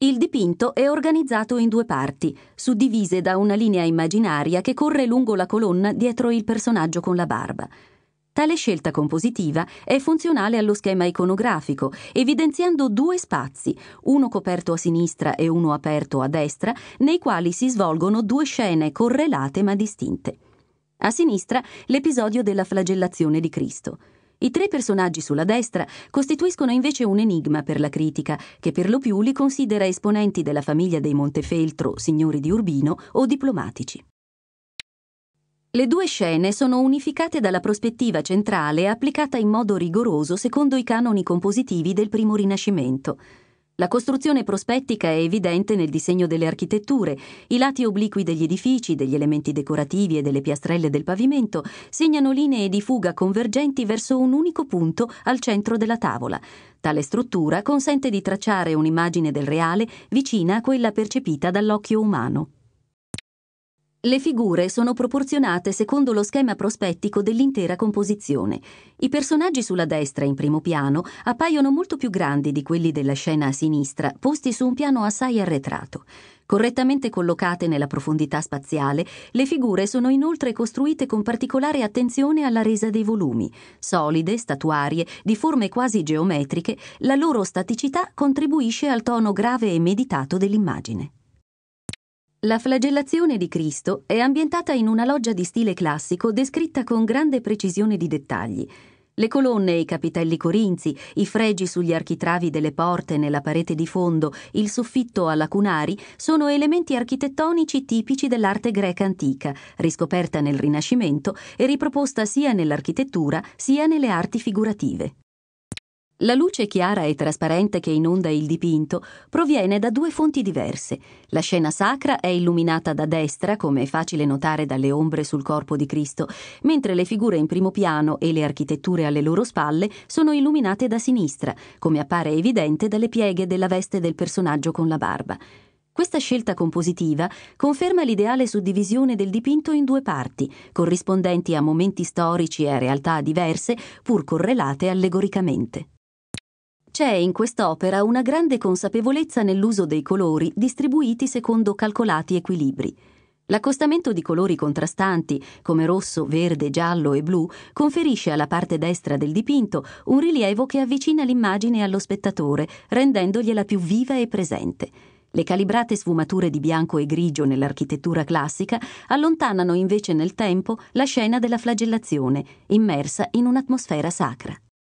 Il dipinto è organizzato in due parti, suddivise da una linea immaginaria che corre lungo la colonna dietro il personaggio con la barba. Tale scelta compositiva è funzionale allo schema iconografico, evidenziando due spazi, uno coperto a sinistra e uno aperto a destra, nei quali si svolgono due scene correlate ma distinte. A sinistra l'episodio della flagellazione di Cristo. I tre personaggi sulla destra costituiscono invece un enigma per la critica, che per lo più li considera esponenti della famiglia dei Montefeltro, signori di Urbino o diplomatici. Le due scene sono unificate dalla prospettiva centrale applicata in modo rigoroso secondo i canoni compositivi del primo Rinascimento. La costruzione prospettica è evidente nel disegno delle architetture. I lati obliqui degli edifici, degli elementi decorativi e delle piastrelle del pavimento segnano linee di fuga convergenti verso un unico punto al centro della tavola. Tale struttura consente di tracciare un'immagine del reale vicina a quella percepita dall'occhio umano. Le figure sono proporzionate secondo lo schema prospettico dell'intera composizione. I personaggi sulla destra, in primo piano, appaiono molto più grandi di quelli della scena a sinistra, posti su un piano assai arretrato. Correttamente collocate nella profondità spaziale, le figure sono inoltre costruite con particolare attenzione alla resa dei volumi. Solide, statuarie, di forme quasi geometriche, la loro staticità contribuisce al tono grave e meditato dell'immagine. La flagellazione di Cristo è ambientata in una loggia di stile classico descritta con grande precisione di dettagli. Le colonne e i capitelli corinzi, i fregi sugli architravi delle porte nella parete di fondo, il soffitto a lacunari sono elementi architettonici tipici dell'arte greca antica, riscoperta nel Rinascimento e riproposta sia nell'architettura sia nelle arti figurative. La luce chiara e trasparente che inonda il dipinto proviene da due fonti diverse. La scena sacra è illuminata da destra, come è facile notare dalle ombre sul corpo di Cristo, mentre le figure in primo piano e le architetture alle loro spalle sono illuminate da sinistra, come appare evidente dalle pieghe della veste del personaggio con la barba. Questa scelta compositiva conferma l'ideale suddivisione del dipinto in due parti, corrispondenti a momenti storici e a realtà diverse, pur correlate allegoricamente. C'è in quest'opera una grande consapevolezza nell'uso dei colori distribuiti secondo calcolati equilibri. L'accostamento di colori contrastanti, come rosso, verde, giallo e blu, conferisce alla parte destra del dipinto un rilievo che avvicina l'immagine allo spettatore, rendendogliela più viva e presente. Le calibrate sfumature di bianco e grigio nell'architettura classica allontanano invece nel tempo la scena della flagellazione, immersa in un'atmosfera sacra.